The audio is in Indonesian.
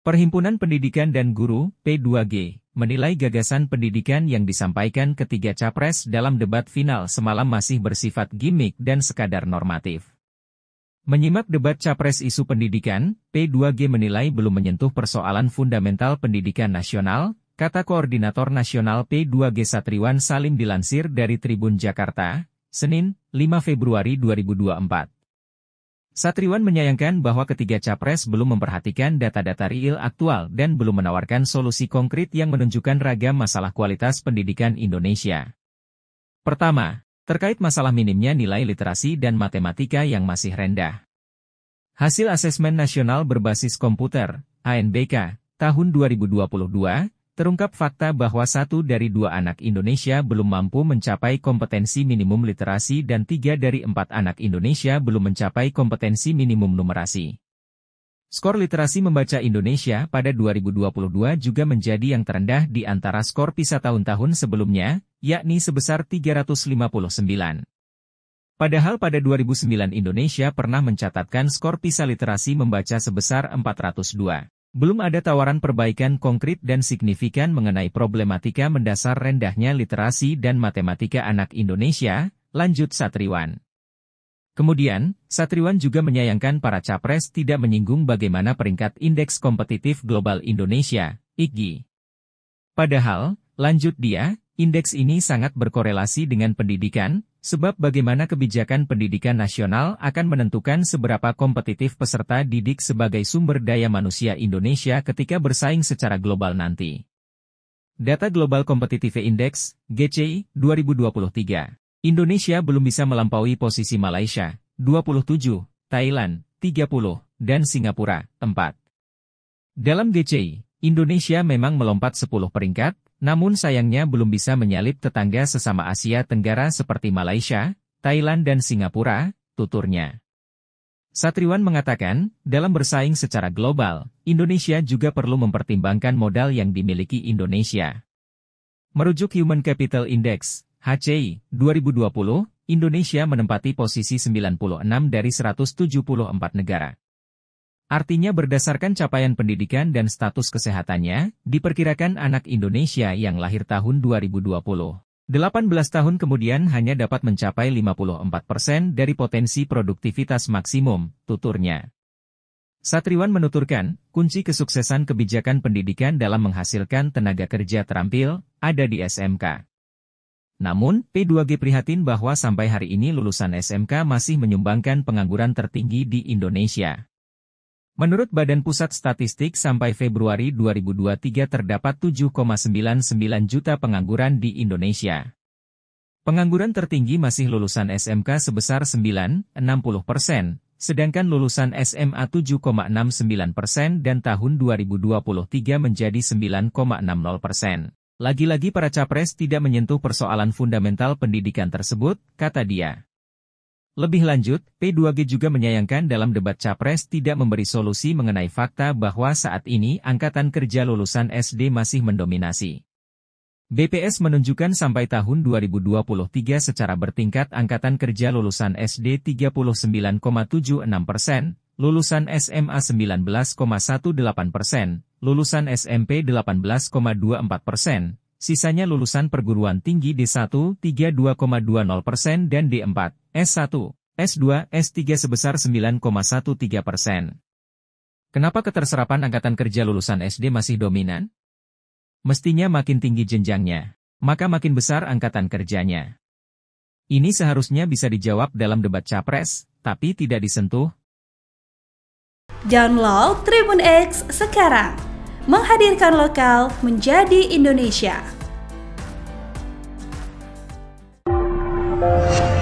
Perhimpunan Pendidikan dan Guru, P2G, menilai gagasan pendidikan yang disampaikan ketiga capres dalam debat final semalam masih bersifat gimmick dan sekadar normatif. Menyimak debat capres isu pendidikan, P2G menilai belum menyentuh persoalan fundamental pendidikan nasional, kata Koordinator Nasional P2G Satriwan Salim dilansir dari Tribun Jakarta, Senin, 5 Februari 2024. Satriwan menyayangkan bahwa ketiga capres belum memperhatikan data-data real aktual dan belum menawarkan solusi konkret yang menunjukkan ragam masalah kualitas pendidikan Indonesia. Pertama, terkait masalah minimnya nilai literasi dan matematika yang masih rendah. Hasil Asesmen Nasional Berbasis Komputer, ANBK, tahun 2022, terungkap fakta bahwa satu dari dua anak Indonesia belum mampu mencapai kompetensi minimum literasi dan tiga dari empat anak Indonesia belum mencapai kompetensi minimum numerasi. Skor literasi membaca Indonesia pada 2022 juga menjadi yang terendah di antara skor PISA tahun-tahun sebelumnya, yakni sebesar 359. Padahal pada 2009 Indonesia pernah mencatatkan skor PISA literasi membaca sebesar 402. Belum ada tawaran perbaikan konkret dan signifikan mengenai problematika mendasar rendahnya literasi dan matematika anak Indonesia, lanjut Satriwan. Kemudian, Satriwan juga menyayangkan para capres tidak menyinggung bagaimana peringkat indeks kompetitif global Indonesia, IGI. Padahal, lanjut dia, indeks ini sangat berkorelasi dengan pendidikan, Sebab bagaimana kebijakan pendidikan nasional akan menentukan seberapa kompetitif peserta didik sebagai sumber daya manusia Indonesia ketika bersaing secara global nanti. Data Global Competitive Index, GCI, 2023. Indonesia belum bisa melampaui posisi Malaysia, 27, Thailand, 30, dan Singapura, 4. Dalam GCI, Indonesia memang melompat 10 peringkat, namun sayangnya belum bisa menyalip tetangga sesama Asia Tenggara seperti Malaysia, Thailand dan Singapura, tuturnya. Satriwan mengatakan, dalam bersaing secara global, Indonesia juga perlu mempertimbangkan modal yang dimiliki Indonesia. Merujuk Human Capital Index, HCI, 2020, Indonesia menempati posisi 96 dari 174 negara. Artinya berdasarkan capaian pendidikan dan status kesehatannya, diperkirakan anak Indonesia yang lahir tahun 2020. 18 tahun kemudian hanya dapat mencapai 54% dari potensi produktivitas maksimum, tuturnya. Satriwan menuturkan, kunci kesuksesan kebijakan pendidikan dalam menghasilkan tenaga kerja terampil, ada di SMK. Namun, P2G prihatin bahwa sampai hari ini lulusan SMK masih menyumbangkan pengangguran tertinggi di Indonesia. Menurut Badan Pusat Statistik sampai Februari 2023 terdapat 7,99 juta pengangguran di Indonesia. Pengangguran tertinggi masih lulusan SMK sebesar 9,60 persen, sedangkan lulusan SMA 7,69 persen dan tahun 2023 menjadi 9,60 persen. Lagi-lagi para capres tidak menyentuh persoalan fundamental pendidikan tersebut, kata dia. Lebih lanjut, P2G juga menyayangkan dalam debat Capres tidak memberi solusi mengenai fakta bahwa saat ini angkatan kerja lulusan SD masih mendominasi. BPS menunjukkan sampai tahun 2023 secara bertingkat angkatan kerja lulusan SD 39,76 persen, lulusan SMA 19,18 persen, lulusan SMP 18,24 persen, sisanya lulusan perguruan tinggi D1 32,20 persen dan D4 S1, S2, S3 sebesar 9,13 persen. Kenapa keterserapan angkatan kerja lulusan SD masih dominan? Mestinya makin tinggi jenjangnya, maka makin besar angkatan kerjanya. Ini seharusnya bisa dijawab dalam debat capres, tapi tidak disentuh. Download Tribun X sekarang. Menghadirkan lokal menjadi Indonesia.